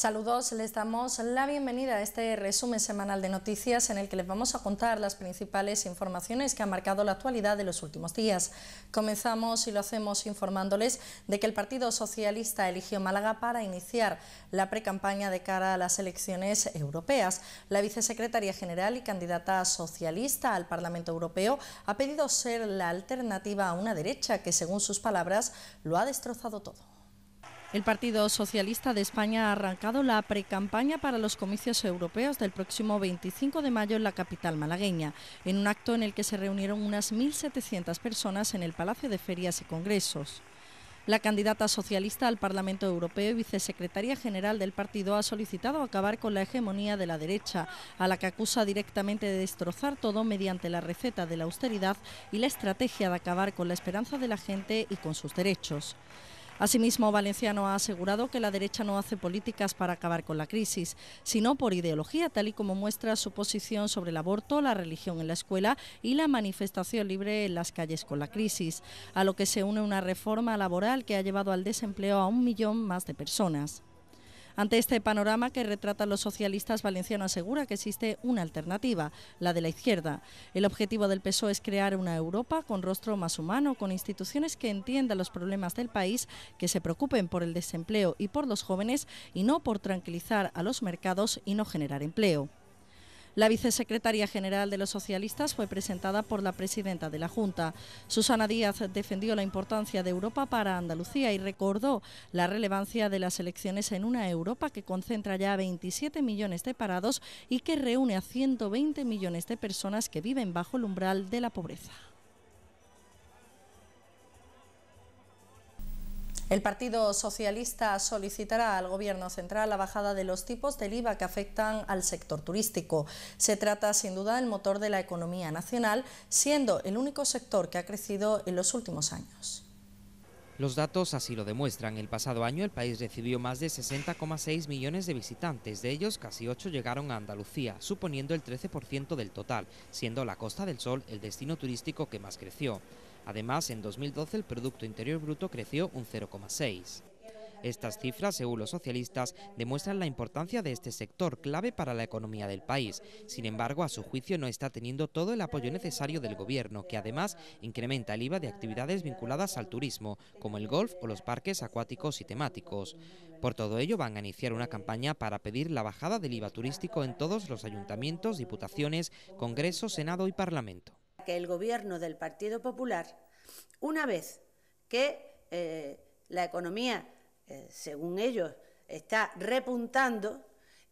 Saludos, les damos la bienvenida a este resumen semanal de noticias en el que les vamos a contar las principales informaciones que han marcado la actualidad de los últimos días. Comenzamos y lo hacemos informándoles de que el Partido Socialista eligió Málaga para iniciar la precampaña de cara a las elecciones europeas. La vicesecretaria general y candidata socialista al Parlamento Europeo ha pedido ser la alternativa a una derecha que, según sus palabras, lo ha destrozado todo. El Partido Socialista de España ha arrancado la precampaña para los comicios europeos del próximo 25 de mayo en la capital malagueña, en un acto en el que se reunieron unas 1.700 personas en el Palacio de Ferias y Congresos. La candidata socialista al Parlamento Europeo y vicesecretaria general del partido ha solicitado acabar con la hegemonía de la derecha, a la que acusa directamente de destrozar todo mediante la receta de la austeridad y la estrategia de acabar con la esperanza de la gente y con sus derechos. Asimismo, Valenciano ha asegurado que la derecha no hace políticas para acabar con la crisis, sino por ideología, tal y como muestra su posición sobre el aborto, la religión en la escuela y la manifestación libre en las calles con la crisis, a lo que se une una reforma laboral que ha llevado al desempleo a un millón más de personas. Ante este panorama que retratan los socialistas, Valenciano asegura que existe una alternativa, la de la izquierda. El objetivo del PSOE es crear una Europa con rostro más humano, con instituciones que entiendan los problemas del país, que se preocupen por el desempleo y por los jóvenes y no por tranquilizar a los mercados y no generar empleo. La vicesecretaria general de los socialistas fue presentada por la presidenta de la Junta. Susana Díaz defendió la importancia de Europa para Andalucía y recordó la relevancia de las elecciones en una Europa que concentra ya 27 millones de parados y que reúne a 120 millones de personas que viven bajo el umbral de la pobreza. El Partido Socialista solicitará al Gobierno Central la bajada de los tipos del IVA que afectan al sector turístico. Se trata sin duda del motor de la economía nacional, siendo el único sector que ha crecido en los últimos años. Los datos así lo demuestran. El pasado año el país recibió más de 60,6 millones de visitantes, de ellos casi 8 llegaron a Andalucía, suponiendo el 13% del total, siendo la Costa del Sol el destino turístico que más creció. Además, en 2012 el Producto Interior Bruto creció un 0,6. Estas cifras, según los socialistas, demuestran la importancia de este sector clave para la economía del país. Sin embargo, a su juicio no está teniendo todo el apoyo necesario del gobierno, que además incrementa el IVA de actividades vinculadas al turismo, como el golf o los parques acuáticos y temáticos. Por todo ello, van a iniciar una campaña para pedir la bajada del IVA turístico en todos los ayuntamientos, diputaciones, Congreso, Senado y Parlamento que el gobierno del Partido Popular, una vez que eh, la economía, eh, según ellos, está repuntando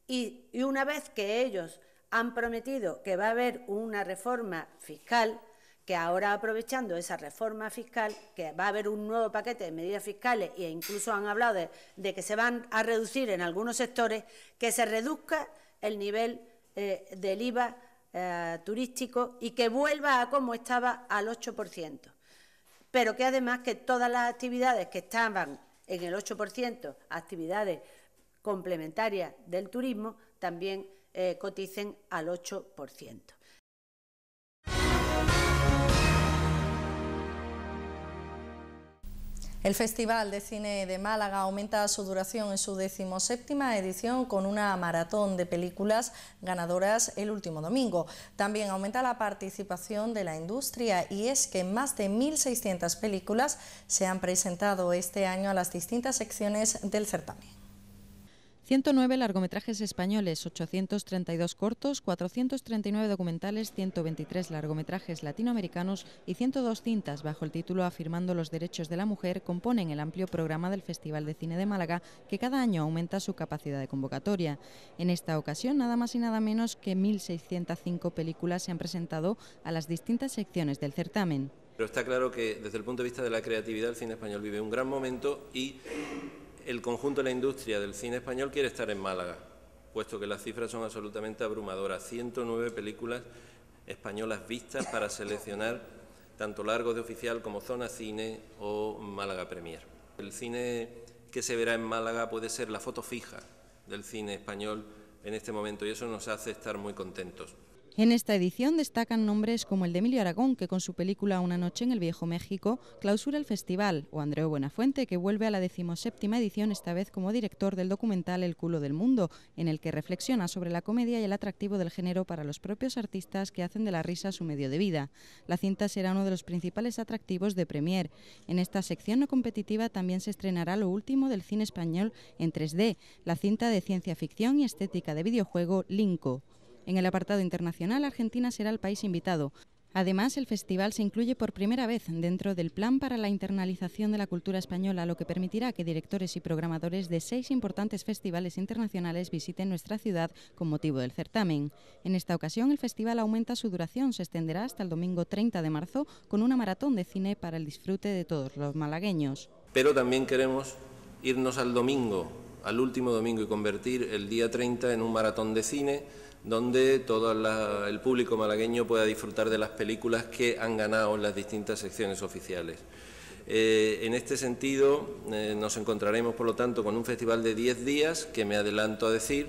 y, una vez que ellos han prometido que va a haber una reforma fiscal, que ahora aprovechando esa reforma fiscal, que va a haber un nuevo paquete de medidas fiscales e incluso han hablado de, que se van a reducir en algunos sectores, que se reduzca el nivel eh, del IVA eh, turístico y que vuelva a como estaba al 8%, pero que además que todas las actividades que estaban en el 8%, actividades complementarias del turismo, también eh, coticen al 8%. El Festival de Cine de Málaga aumenta su duración en su decimoséptima edición con una maratón de películas ganadoras el último domingo. También aumenta la participación de la industria y es que más de 1.600 películas se han presentado este año a las distintas secciones del certamen. 109 largometrajes españoles, 832 cortos, 439 documentales, 123 largometrajes latinoamericanos y 102 cintas bajo el título Afirmando los derechos de la mujer componen el amplio programa del Festival de Cine de Málaga que cada año aumenta su capacidad de convocatoria. En esta ocasión, nada más y nada menos que 1.605 películas se han presentado a las distintas secciones del certamen. Pero está claro que desde el punto de vista de la creatividad el cine español vive un gran momento y el conjunto de la industria del cine español quiere estar en Málaga, puesto que las cifras son absolutamente abrumadoras. 109 películas españolas vistas para seleccionar tanto Largo de oficial como zona cine o Málaga Premier. El cine que se verá en Málaga puede ser la foto fija del cine español en este momento y eso nos hace estar muy contentos. En esta edición destacan nombres como el de Emilio Aragón, que con su película Una noche en el Viejo México clausura el festival, o Andreu Buenafuente, que vuelve a la decimoséptima edición, esta vez como director del documental El culo del mundo, en el que reflexiona sobre la comedia y el atractivo del género para los propios artistas que hacen de la risa su medio de vida. La cinta será uno de los principales atractivos de Premier. En esta sección no competitiva también se estrenará lo último del cine español en 3D, la cinta de ciencia ficción y estética de videojuego Linco. En el apartado internacional, Argentina será el país invitado. Además, el festival se incluye por primera vez dentro del Plan para la Internalización de la Cultura Española, lo que permitirá que directores y programadores de seis importantes festivales internacionales visiten nuestra ciudad con motivo del certamen. En esta ocasión, el festival aumenta su duración, se extenderá hasta el domingo 30 de marzo con una maratón de cine para el disfrute de todos los malagueños. Pero también queremos irnos al domingo, al último domingo, y convertir el día 30 en un maratón de cine donde todo el público malagueño pueda disfrutar de las películas que han ganado en las distintas secciones oficiales. Eh, en este sentido, eh, nos encontraremos, por lo tanto, con un festival de 10 días que me adelanto a decir,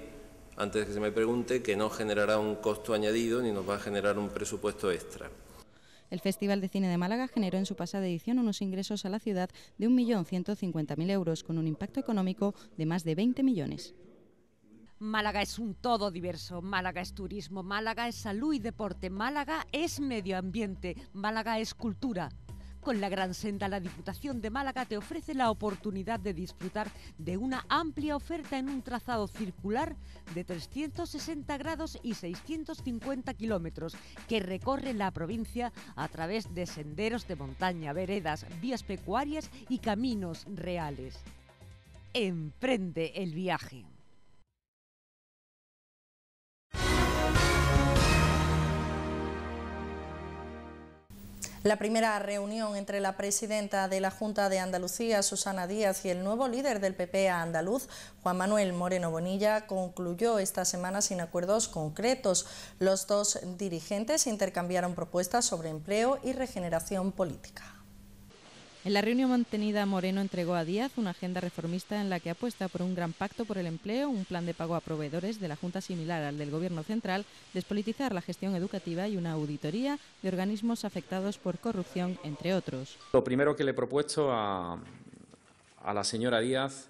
antes de que se me pregunte, que no generará un costo añadido ni nos va a generar un presupuesto extra. El Festival de Cine de Málaga generó en su pasada edición unos ingresos a la ciudad de 1.150.000 euros, con un impacto económico de más de 20 millones. Málaga es un todo diverso. Málaga es turismo, Málaga es salud y deporte, Málaga es medio ambiente, Málaga es cultura. Con la Gran Senda, la Diputación de Málaga te ofrece la oportunidad de disfrutar de una amplia oferta en un trazado circular de 360 grados y 650 kilómetros que recorre la provincia a través de senderos de montaña, veredas, vías pecuarias y caminos reales. Emprende el viaje. La primera reunión entre la presidenta de la Junta de Andalucía, Susana Díaz, y el nuevo líder del PP a andaluz, Juan Manuel Moreno Bonilla, concluyó esta semana sin acuerdos concretos. Los dos dirigentes intercambiaron propuestas sobre empleo y regeneración política. En la reunión mantenida, Moreno entregó a Díaz una agenda reformista en la que apuesta por un gran pacto por el empleo, un plan de pago a proveedores de la Junta similar al del Gobierno central, despolitizar la gestión educativa y una auditoría de organismos afectados por corrupción, entre otros. Lo primero que le he propuesto a, la señora Díaz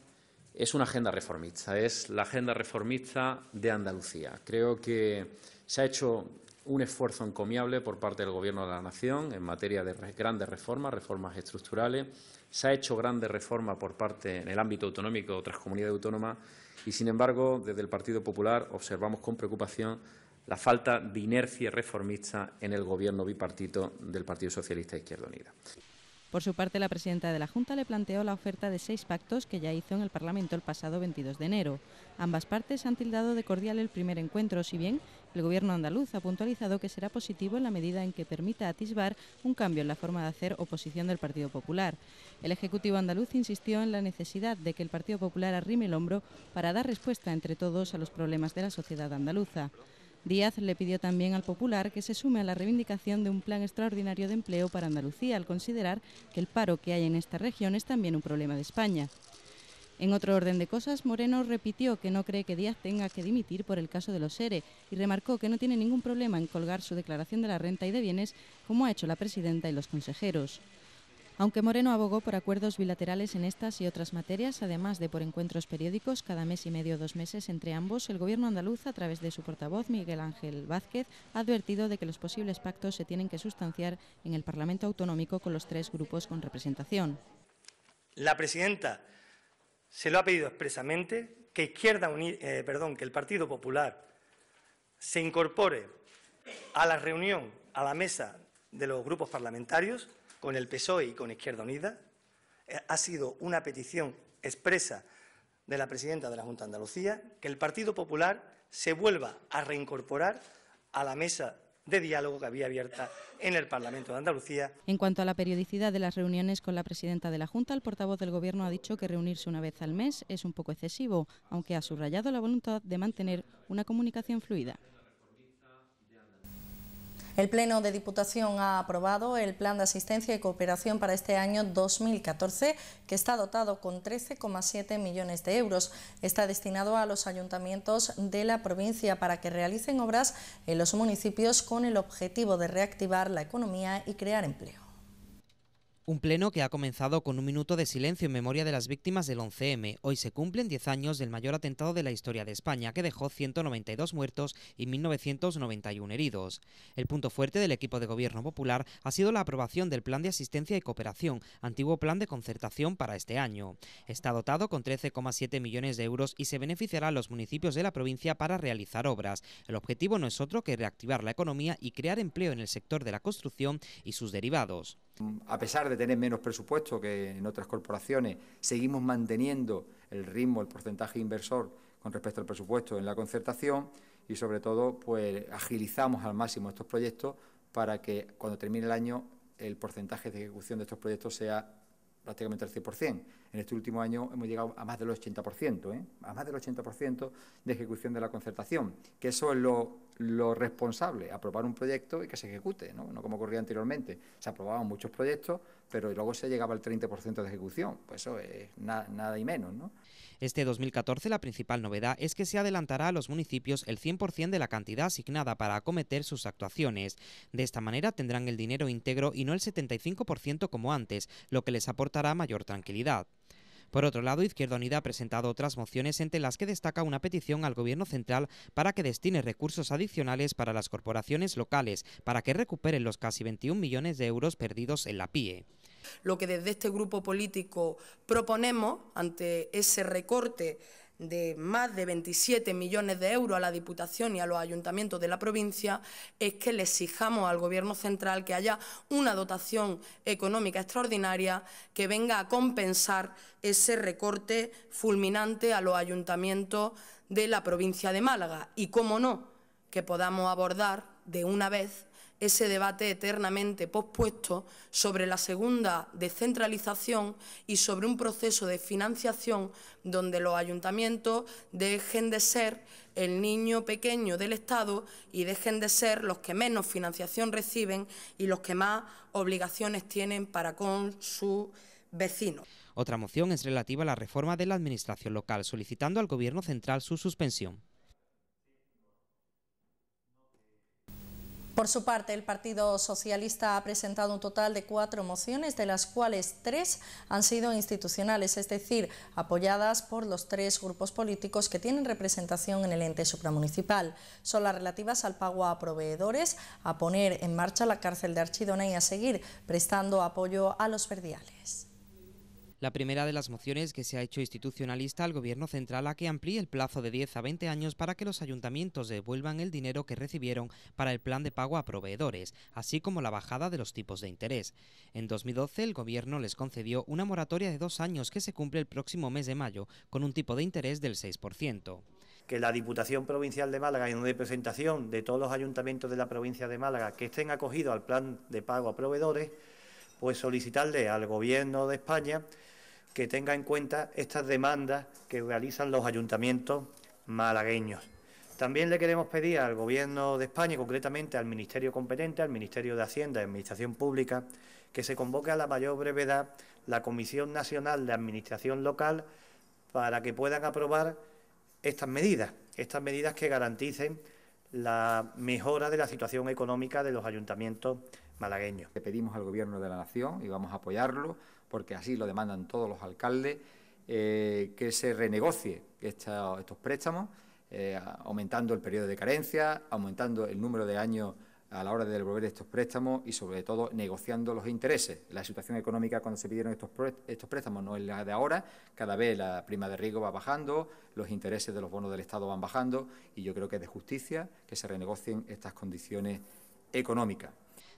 es una agenda reformista, es la agenda reformista de Andalucía. Creo que se ha hecho un esfuerzo encomiable por parte del Gobierno de la Nación en materia de grandes reformas, reformas estructurales. Se ha hecho grandes reformas por parte en el ámbito autonómico de otras comunidades autónomas y, sin embargo, desde el Partido Popular observamos con preocupación la falta de inercia reformista en el Gobierno bipartito del Partido Socialista Izquierda Unida. Por su parte, la presidenta de la Junta le planteó la oferta de seis pactos que ya hizo en el Parlamento el pasado 22 de enero. Ambas partes han tildado de cordial el primer encuentro, si bien el gobierno andaluz ha puntualizado que será positivo en la medida en que permita atisbar un cambio en la forma de hacer oposición del Partido Popular. El Ejecutivo andaluz insistió en la necesidad de que el Partido Popular arrime el hombro para dar respuesta entre todos a los problemas de la sociedad andaluza. Díaz le pidió también al Popular que se sume a la reivindicación de un plan extraordinario de empleo para Andalucía al considerar que el paro que hay en esta región es también un problema de España. En otro orden de cosas, Moreno repitió que no cree que Díaz tenga que dimitir por el caso de los ERE y remarcó que no tiene ningún problema en colgar su declaración de la renta y de bienes como ha hecho la presidenta y los consejeros. Aunque Moreno abogó por acuerdos bilaterales en estas y otras materias, además de por encuentros periódicos cada mes y medio o dos meses entre ambos, el Gobierno andaluz, a través de su portavoz Miguel Ángel Vázquez, ha advertido de que los posibles pactos se tienen que sustanciar en el Parlamento autonómico con los tres grupos con representación. La presidenta se lo ha pedido expresamente que, Izquierda eh, perdón, que el Partido Popular se incorpore a la reunión, a la mesa de los grupos parlamentarios con el PSOE y con Izquierda Unida. Eh, ha sido una petición expresa de la presidenta de la Junta de Andalucía que el Partido Popular se vuelva a reincorporar a la mesa de diálogo que había abierta en el Parlamento de Andalucía. En cuanto a la periodicidad de las reuniones con la presidenta de la Junta, el portavoz del Gobierno ha dicho que reunirse una vez al mes es un poco excesivo, aunque ha subrayado la voluntad de mantener una comunicación fluida. El Pleno de Diputación ha aprobado el Plan de Asistencia y Cooperación para este año 2014, que está dotado con 13,7 millones de euros. Está destinado a los ayuntamientos de la provincia para que realicen obras en los municipios con el objetivo de reactivar la economía y crear empleo. Un pleno que ha comenzado con un minuto de silencio en memoria de las víctimas del 11M. Hoy se cumplen 10 años del mayor atentado de la historia de España, que dejó 192 muertos y 1.991 heridos. El punto fuerte del equipo de gobierno popular ha sido la aprobación del Plan de Asistencia y Cooperación, antiguo plan de concertación para este año. Está dotado con 13,7 millones de euros y se beneficiará a los municipios de la provincia para realizar obras. El objetivo no es otro que reactivar la economía y crear empleo en el sector de la construcción y sus derivados. A pesar de tener menos presupuesto que en otras corporaciones, seguimos manteniendo el ritmo, el porcentaje inversor con respecto al presupuesto en la concertación y sobre todo pues agilizamos al máximo estos proyectos para que cuando termine el año el porcentaje de ejecución de estos proyectos sea prácticamente el 100% en este último año hemos llegado a más del 80%, ¿eh? a más del 80% de ejecución de la concertación, que eso es lo, responsable, aprobar un proyecto y que se ejecute, ¿no? no como ocurría anteriormente. Se aprobaban muchos proyectos, pero luego se llegaba al 30% de ejecución, pues eso es nada y menos. ¿no? Este 2014 la principal novedad es que se adelantará a los municipios el 100% de la cantidad asignada para acometer sus actuaciones. De esta manera tendrán el dinero íntegro y no el 75% como antes, lo que les aportará mayor tranquilidad. Por otro lado, Izquierda Unida ha presentado otras mociones entre las que destaca una petición al Gobierno central para que destine recursos adicionales para las corporaciones locales, para que recuperen los casi 21 millones de euros perdidos en la PIE. Lo que desde este grupo político proponemos ante ese recorte de más de 27 millones de euros a la Diputación y a los ayuntamientos de la provincia es que le exijamos al Gobierno central que haya una dotación económica extraordinaria que venga a compensar ese recorte fulminante a los ayuntamientos de la provincia de Málaga y, cómo no, que podamos abordar de una vez ese debate eternamente pospuesto sobre la segunda descentralización y sobre un proceso de financiación donde los ayuntamientos dejen de ser el niño pequeño del Estado y dejen de ser los que menos financiación reciben y los que más obligaciones tienen para con sus vecinos. Otra moción es relativa a la reforma de la Administración local, solicitando al Gobierno central su suspensión. Por su parte, el Partido Socialista ha presentado un total de cuatro mociones, de las cuales tres han sido institucionales, es decir, apoyadas por los tres grupos políticos que tienen representación en el ente supramunicipal. Son las relativas al pago a proveedores, a poner en marcha la cárcel de Archidona y a seguir prestando apoyo a los verdiales. La primera de las mociones que se ha hecho institucionalista al Gobierno central a que amplíe el plazo de 10 a 20 años para que los ayuntamientos devuelvan el dinero que recibieron para el plan de pago a proveedores, así como la bajada de los tipos de interés. En 2012 el Gobierno les concedió una moratoria de dos años que se cumple el próximo mes de mayo, con un tipo de interés del 6%. Que la Diputación Provincial de Málaga, en una representación de todos los ayuntamientos de la provincia de Málaga que estén acogidos al plan de pago a proveedores, pues solicitarle al Gobierno de España que tenga en cuenta estas demandas que realizan los ayuntamientos malagueños. También le queremos pedir al Gobierno de España, y concretamente al Ministerio competente, al Ministerio de Hacienda y Administración Pública, que se convoque a la mayor brevedad la Comisión Nacional de Administración Local para que puedan aprobar estas medidas, estas medidas que garanticen la mejora de la situación económica de los ayuntamientos malagueño. Le pedimos al Gobierno de la Nación, y vamos a apoyarlo, porque así lo demandan todos los alcaldes, eh, que se renegocie estos préstamos, eh, aumentando el periodo de carencia, aumentando el número de años a la hora de devolver estos préstamos y, sobre todo, negociando los intereses. La situación económica cuando se pidieron estos, estos préstamos no es la de ahora, cada vez la prima de riesgo va bajando, los intereses de los bonos del Estado van bajando y yo creo que es de justicia que se renegocien estas condiciones económicas.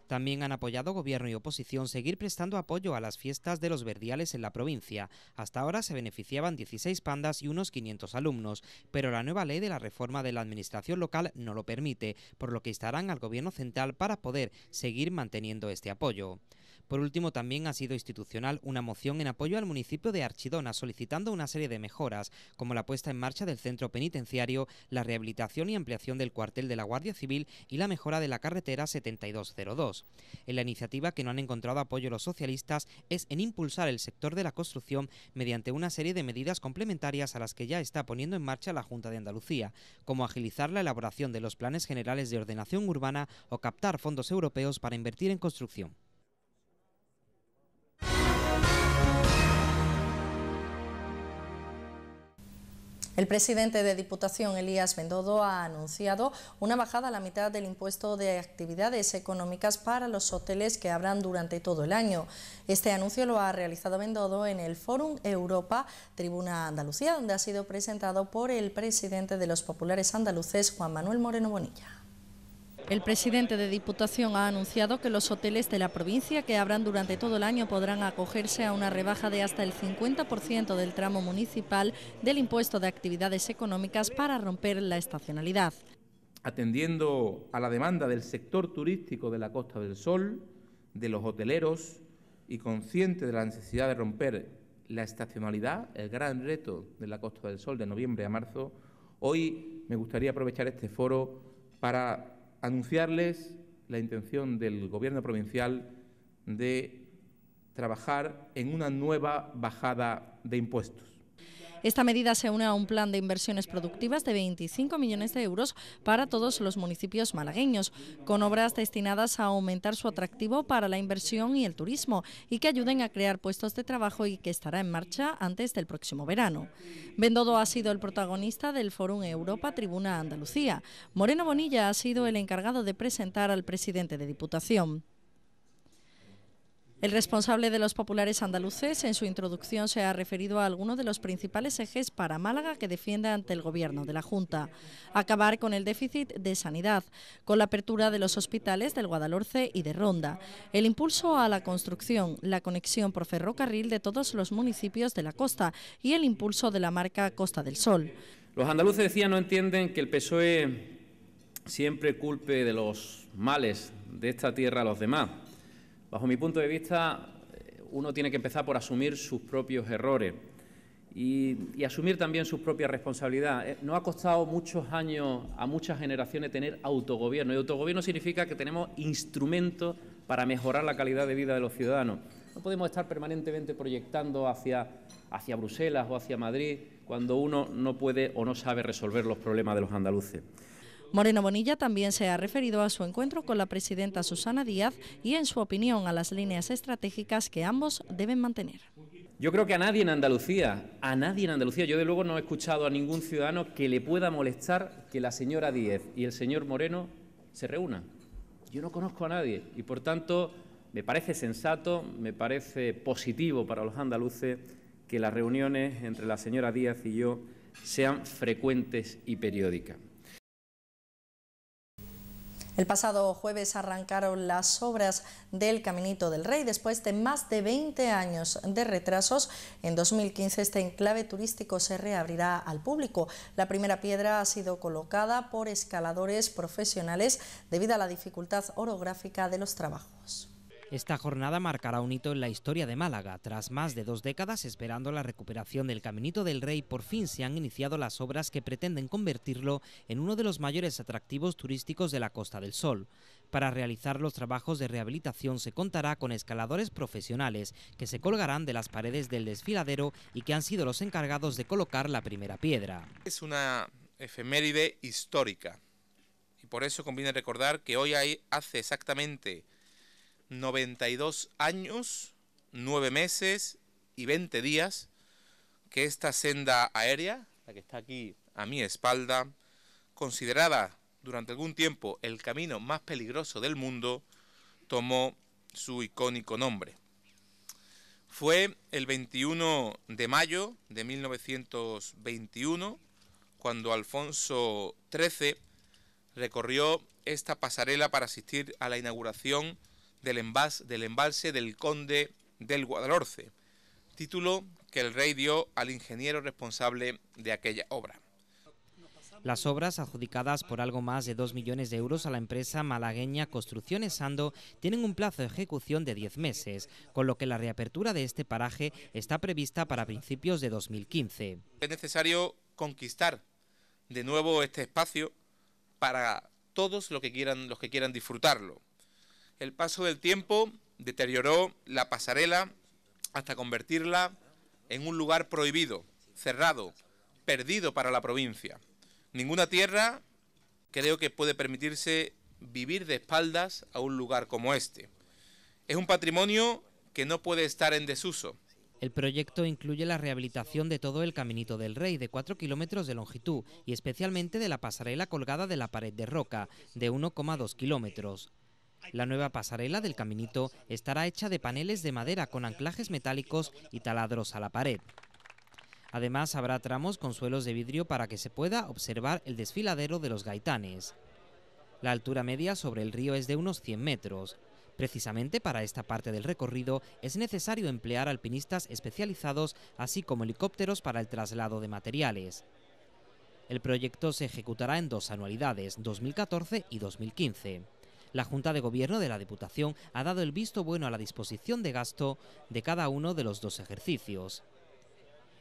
También han apoyado gobierno y oposición seguir prestando apoyo a las fiestas de los verdiales en la provincia. Hasta ahora se beneficiaban 16 pandas y unos 500 alumnos, pero la nueva ley de la reforma de la administración local no lo permite, por lo que instarán al gobierno central para poder seguir manteniendo este apoyo. Por último, también ha sido institucional una moción en apoyo al municipio de Archidona solicitando una serie de mejoras, como la puesta en marcha del centro penitenciario, la rehabilitación y ampliación del cuartel de la Guardia Civil y la mejora de la carretera 7202. En la iniciativa que no han encontrado apoyo los socialistas es en impulsar el sector de la construcción mediante una serie de medidas complementarias a las que ya está poniendo en marcha la Junta de Andalucía, como agilizar la elaboración de los planes generales de ordenación urbana o captar fondos europeos para invertir en construcción. El presidente de Diputación, Elías Bendodo, ha anunciado una bajada a la mitad del impuesto de actividades económicas para los hoteles que abran durante todo el año. Este anuncio lo ha realizado Bendodo en el Fórum Europa Tribuna Andalucía, donde ha sido presentado por el presidente de los populares andaluces, Juan Manuel Moreno Bonilla. El presidente de Diputación ha anunciado que los hoteles de la provincia que abran durante todo el año podrán acogerse a una rebaja de hasta el 50% del tramo municipal del impuesto de actividades económicas para romper la estacionalidad. Atendiendo a la demanda del sector turístico de la Costa del Sol, de los hoteleros y consciente de la necesidad de romper la estacionalidad, el gran reto de la Costa del Sol de noviembre a marzo, hoy me gustaría aprovechar este foro para anunciarles la intención del Gobierno provincial de trabajar en una nueva bajada de impuestos. Esta medida se une a un plan de inversiones productivas de 25 millones de euros para todos los municipios malagueños, con obras destinadas a aumentar su atractivo para la inversión y el turismo y que ayuden a crear puestos de trabajo y que estará en marcha antes del próximo verano. Bendodo ha sido el protagonista del Fórum Europa Tribuna Andalucía. Moreno Bonilla ha sido el encargado de presentar al presidente de Diputación. El responsable de los populares andaluces en su introducción se ha referido a algunos de los principales ejes para Málaga que defiende ante el gobierno de la Junta. Acabar con el déficit de sanidad, con la apertura de los hospitales del Guadalhorce y de Ronda, el impulso a la construcción, la conexión por ferrocarril de todos los municipios de la costa y el impulso de la marca Costa del Sol. Los andaluces decían no entienden que el PSOE siempre culpe de los males de esta tierra a los demás Bajo mi punto de vista, eh, uno tiene que empezar por asumir sus propios errores y, asumir también sus propias responsabilidades. Eh, no ha costado muchos años a muchas generaciones tener autogobierno y autogobierno significa que tenemos instrumentos para mejorar la calidad de vida de los ciudadanos. No podemos estar permanentemente proyectando hacia, hacia Bruselas o hacia Madrid cuando uno no puede o no sabe resolver los problemas de los andaluces. Moreno Bonilla también se ha referido a su encuentro con la presidenta Susana Díaz y, en su opinión, a las líneas estratégicas que ambos deben mantener. Yo creo que a nadie en Andalucía, a nadie en Andalucía, yo de luego no he escuchado a ningún ciudadano que le pueda molestar que la señora Díaz y el señor Moreno se reúnan. Yo no conozco a nadie y por tanto me parece sensato, me parece positivo para los andaluces que las reuniones entre la señora Díaz y yo sean frecuentes y periódicas. El pasado jueves arrancaron las obras del Caminito del Rey después de más de 20 años de retrasos. En 2015 este enclave turístico se reabrirá al público. La primera piedra ha sido colocada por escaladores profesionales debido a la dificultad orográfica de los trabajos. Esta jornada marcará un hito en la historia de Málaga. Tras más de dos décadas esperando la recuperación del Caminito del Rey, por fin se han iniciado las obras que pretenden convertirlo en uno de los mayores atractivos turísticos de la Costa del Sol. Para realizar los trabajos de rehabilitación se contará con escaladores profesionales que se colgarán de las paredes del desfiladero y que han sido los encargados de colocar la primera piedra. Es una efeméride histórica y por eso conviene recordar que hoy hace exactamente 92 años, 9 meses y 20 días que esta senda aérea, la que está aquí a mi espalda, considerada durante algún tiempo el camino más peligroso del mundo, tomó su icónico nombre. Fue el 21 de mayo de 1921 cuando Alfonso XIII recorrió esta pasarela para asistir a la inauguración del embalse, del conde del Guadalhorce, título que el rey dio al ingeniero responsable de aquella obra. Las obras, adjudicadas por algo más de 2 millones de euros a la empresa malagueña Construcciones Sando, tienen un plazo de ejecución de 10 meses, con lo que la reapertura de este paraje está prevista para principios de 2015. Es necesario conquistar de nuevo este espacio para todos los que quieran, los que quieran disfrutarlo. El paso del tiempo deterioró la pasarela hasta convertirla en un lugar prohibido, cerrado, perdido para la provincia. Ninguna tierra creo que puede permitirse vivir de espaldas a un lugar como este. Es un patrimonio que no puede estar en desuso. El proyecto incluye la rehabilitación de todo el Caminito del Rey, de 4 kilómetros de longitud, y especialmente de la pasarela colgada de la pared de roca, de 1,2 kilómetros. La nueva pasarela del caminito estará hecha de paneles de madera con anclajes metálicos y taladros a la pared. Además habrá tramos con suelos de vidrio para que se pueda observar el desfiladero de los gaitanes. La altura media sobre el río es de unos 100 metros. Precisamente para esta parte del recorrido es necesario emplear alpinistas especializados así como helicópteros para el traslado de materiales. El proyecto se ejecutará en dos anualidades, 2014 y 2015. La Junta de Gobierno de la Diputación ha dado el visto bueno a la disposición de gasto de cada uno de los dos ejercicios.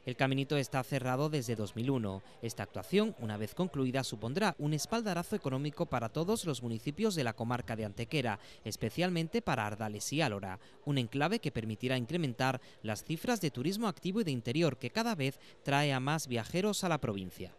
El caminito está cerrado desde 2001. Esta actuación, una vez concluida, supondrá un espaldarazo económico para todos los municipios de la comarca de Antequera, especialmente para Ardales y Álora, un enclave que permitirá incrementar las cifras de turismo activo y de interior que cada vez trae a más viajeros a la provincia.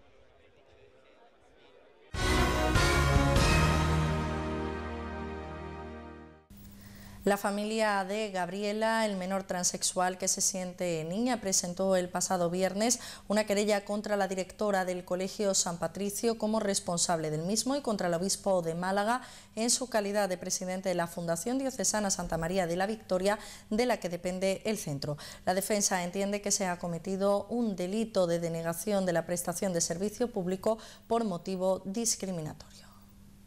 La familia de Gabriela, el menor transexual que se siente niña, presentó el pasado viernes una querella contra la directora del Colegio San Patricio como responsable del mismo y contra el obispo de Málaga en su calidad de presidente de la Fundación Diocesana Santa María de la Victoria, de la que depende el centro. La defensa entiende que se ha cometido un delito de denegación de la prestación de servicio público por motivo discriminatorio.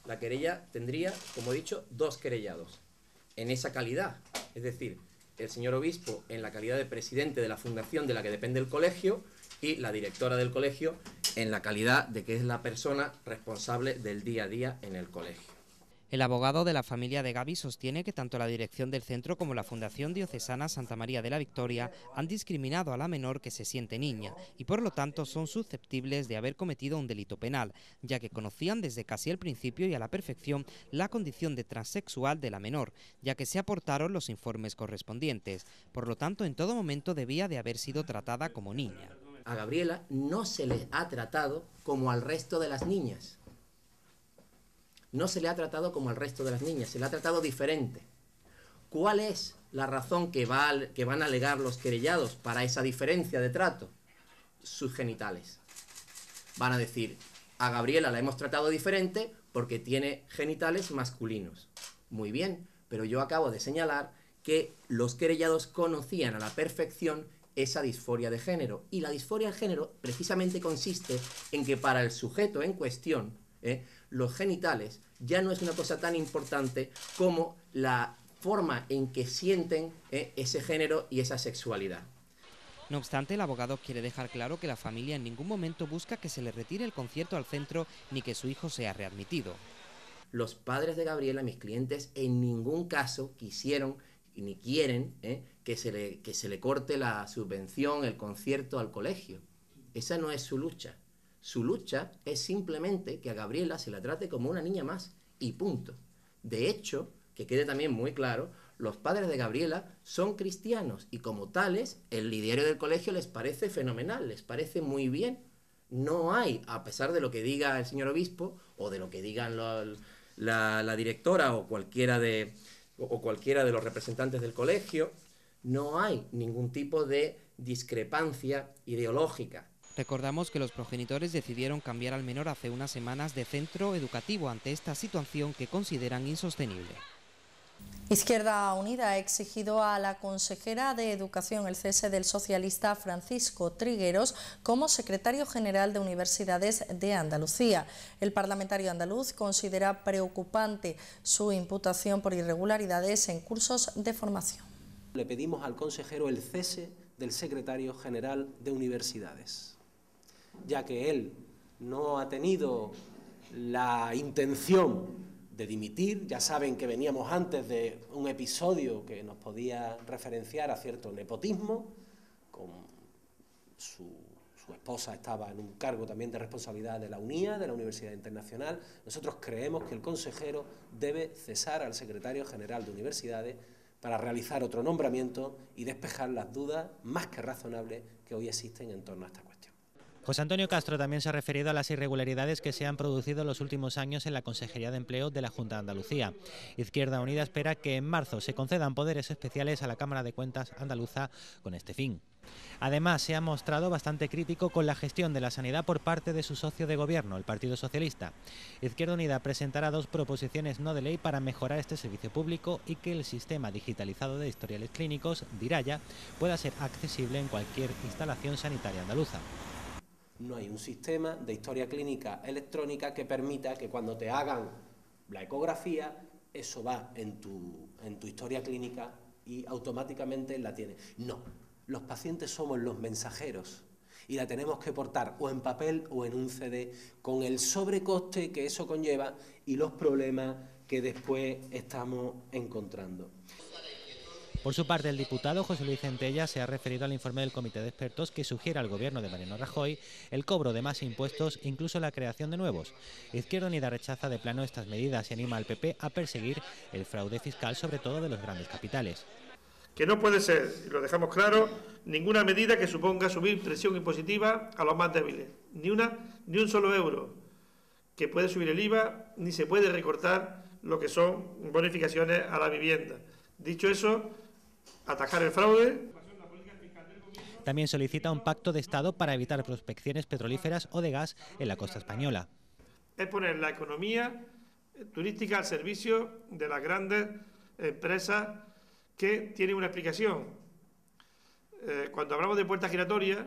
La querella tendría, como he dicho, dos querellados en esa calidad. Es decir, el señor obispo en la calidad de presidente de la fundación de la que depende el colegio y la directora del colegio en la calidad de que es la persona responsable del día a día en el colegio. El abogado de la familia de Gaby sostiene que tanto la dirección del centro como la Fundación Diocesana Santa María de la Victoria han discriminado a la menor que se siente niña y por lo tanto son susceptibles de haber cometido un delito penal, ya que conocían desde casi el principio y a la perfección la condición de transexual de la menor, ya que se aportaron los informes correspondientes. Por lo tanto, en todo momento debía de haber sido tratada como niña. A Gabriela no se le ha tratado como al resto de las niñas no se le ha tratado como al resto de las niñas, se le ha tratado diferente. ¿Cuál es la razón que, que van a alegar los querellados para esa diferencia de trato? Sus genitales. Van a decir, a Gabriela la hemos tratado diferente porque tiene genitales masculinos. Muy bien, pero yo acabo de señalar que los querellados conocían a la perfección esa disforia de género. Y la disforia de género precisamente consiste en que para el sujeto en cuestión, ¿eh? los genitales ya no es una cosa tan importante como la forma en que sienten eh, ese género y esa sexualidad. No obstante, el abogado quiere dejar claro que la familia en ningún momento busca que se le retire el concierto al centro ni que su hijo sea readmitido. Los padres de Gabriela, mis clientes, en ningún caso quisieron ni quieren eh, que, se le, que se le corte la subvención, el concierto al colegio. Esa no es su lucha. Su lucha es simplemente que a Gabriela se la trate como una niña más y punto. De hecho, que quede también muy claro, los padres de Gabriela son cristianos y como tales, el lidiario del colegio les parece fenomenal, les parece muy bien. No hay, a pesar de lo que diga el señor obispo o de lo que digan la, directora o cualquiera, de, o cualquiera de los representantes del colegio, no hay ningún tipo de discrepancia ideológica. Recordamos que los progenitores decidieron cambiar al menor hace unas semanas de centro educativo ante esta situación que consideran insostenible. Izquierda Unida ha exigido a la consejera de Educación el cese del socialista Francisco Trigueros como secretario general de Universidades de Andalucía. El parlamentario andaluz considera preocupante su imputación por irregularidades en cursos de formación. Le pedimos al consejero el cese del secretario general de Universidades ya que él no ha tenido la intención de dimitir. Ya saben que veníamos antes de un episodio que nos podía referenciar a cierto nepotismo, con su, su, esposa estaba en un cargo también de responsabilidad de la UNIA, de la Universidad Internacional. Nosotros creemos que el consejero debe cesar al secretario general de universidades para realizar otro nombramiento y despejar las dudas más que razonables que hoy existen en torno a esta cuestión. José Antonio Castro también se ha referido a las irregularidades que se han producido en los últimos años en la Consejería de Empleo de la Junta de Andalucía. Izquierda Unida espera que en marzo se concedan poderes especiales a la Cámara de Cuentas andaluza con este fin. Además, se ha mostrado bastante crítico con la gestión de la sanidad por parte de su socio de gobierno, el Partido Socialista. Izquierda Unida presentará dos proposiciones no de ley para mejorar este servicio público y que el sistema digitalizado de historiales clínicos, DIRAYA, pueda ser accesible en cualquier instalación sanitaria andaluza no hay un sistema de historia clínica electrónica que permita que cuando te hagan la ecografía, eso va en tu, en tu historia clínica y automáticamente la tienes. No, los pacientes somos los mensajeros y la tenemos que portar o en papel o en un CD con el sobrecoste que eso conlleva y los problemas que después estamos encontrando. Por su parte, el diputado José Luis Centella se ha referido al informe del Comité de Expertos que sugiere al Gobierno de Mariano Rajoy el cobro de más impuestos, incluso la creación de nuevos. Izquierda Unida rechaza de plano estas medidas y anima al PP a perseguir el fraude fiscal, sobre todo de los grandes capitales que no puede ser, lo dejamos claro, ninguna medida que suponga subir presión impositiva a los más débiles, ni una, ni un solo euro que puede subir el IVA, ni se puede recortar lo que son bonificaciones a la vivienda. Dicho eso, ...atacar el fraude. También solicita un pacto de Estado para evitar prospecciones petrolíferas o de gas en la costa española. Es poner la economía eh, turística al servicio de las grandes empresas que tienen una explicación. Eh, cuando hablamos de puertas giratorias,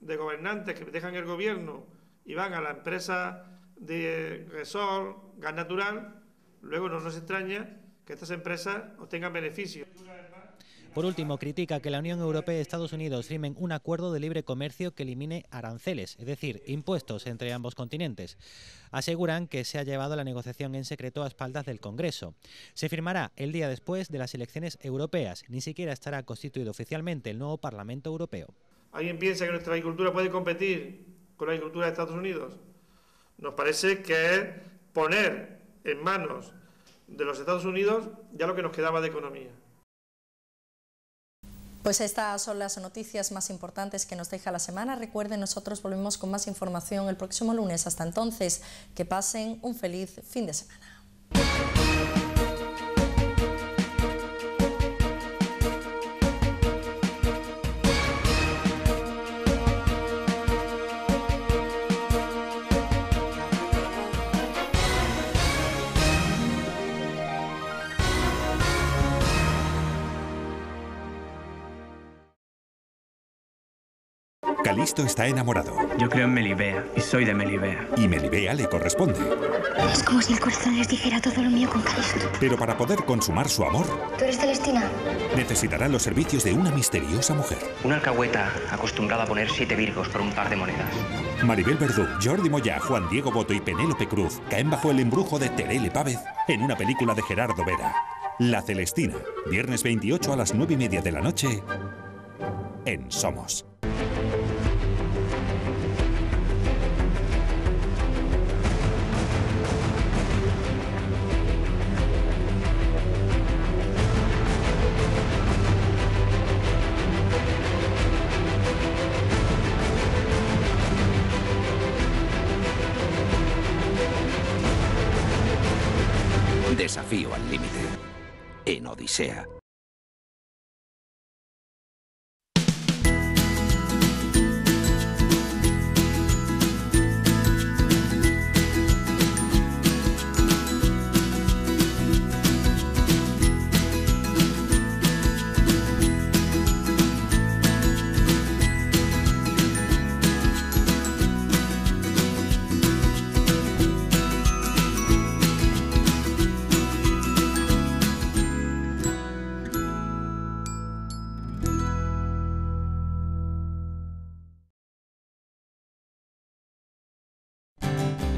de gobernantes que dejan el gobierno y van a la empresa de resort, gas natural, luego no nos extraña que estas empresas obtengan beneficios. Por último, critica que la Unión Europea y Estados Unidos firmen un acuerdo de libre comercio que elimine aranceles, es decir, impuestos entre ambos continentes. Aseguran que se ha llevado la negociación en secreto a espaldas del Congreso. Se firmará el día después de las elecciones europeas. Ni siquiera estará constituido oficialmente el nuevo Parlamento Europeo. ¿Alguien piensa que nuestra agricultura puede competir con la agricultura de Estados Unidos? Nos parece que es poner en manos de los Estados Unidos ya lo que nos quedaba de economía. Pues estas son las noticias más importantes que nos deja la semana. Recuerden, nosotros volvemos con más información el próximo lunes. Hasta entonces, que pasen un feliz fin de semana. Cristo está enamorado. Yo creo en Melibea y soy de Melibea. Y Melibea le corresponde. Es como si el corazón les dijera todo lo mío con Cristo. Pero para poder consumar su amor... Tú eres Celestina. Necesitará los servicios de una misteriosa mujer. Una alcahueta acostumbrada a poner siete virgos por un par de monedas. Maribel Verdú, Jordi Moya, Juan Diego Boto y Penélope Cruz caen bajo el embrujo de Terele Pávez en una película de Gerardo Vera. La Celestina, viernes 28 a las 9 y media de la noche en Somos. Serra.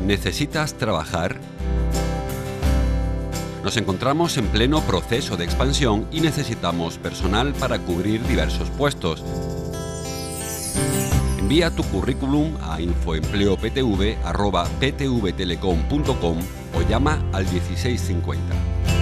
¿Necesitas trabajar? Nos encontramos en pleno proceso de expansión y necesitamos personal para cubrir diversos puestos. Envía tu currículum a infoempleoptv.ptvtelecom.com o llama al 1650.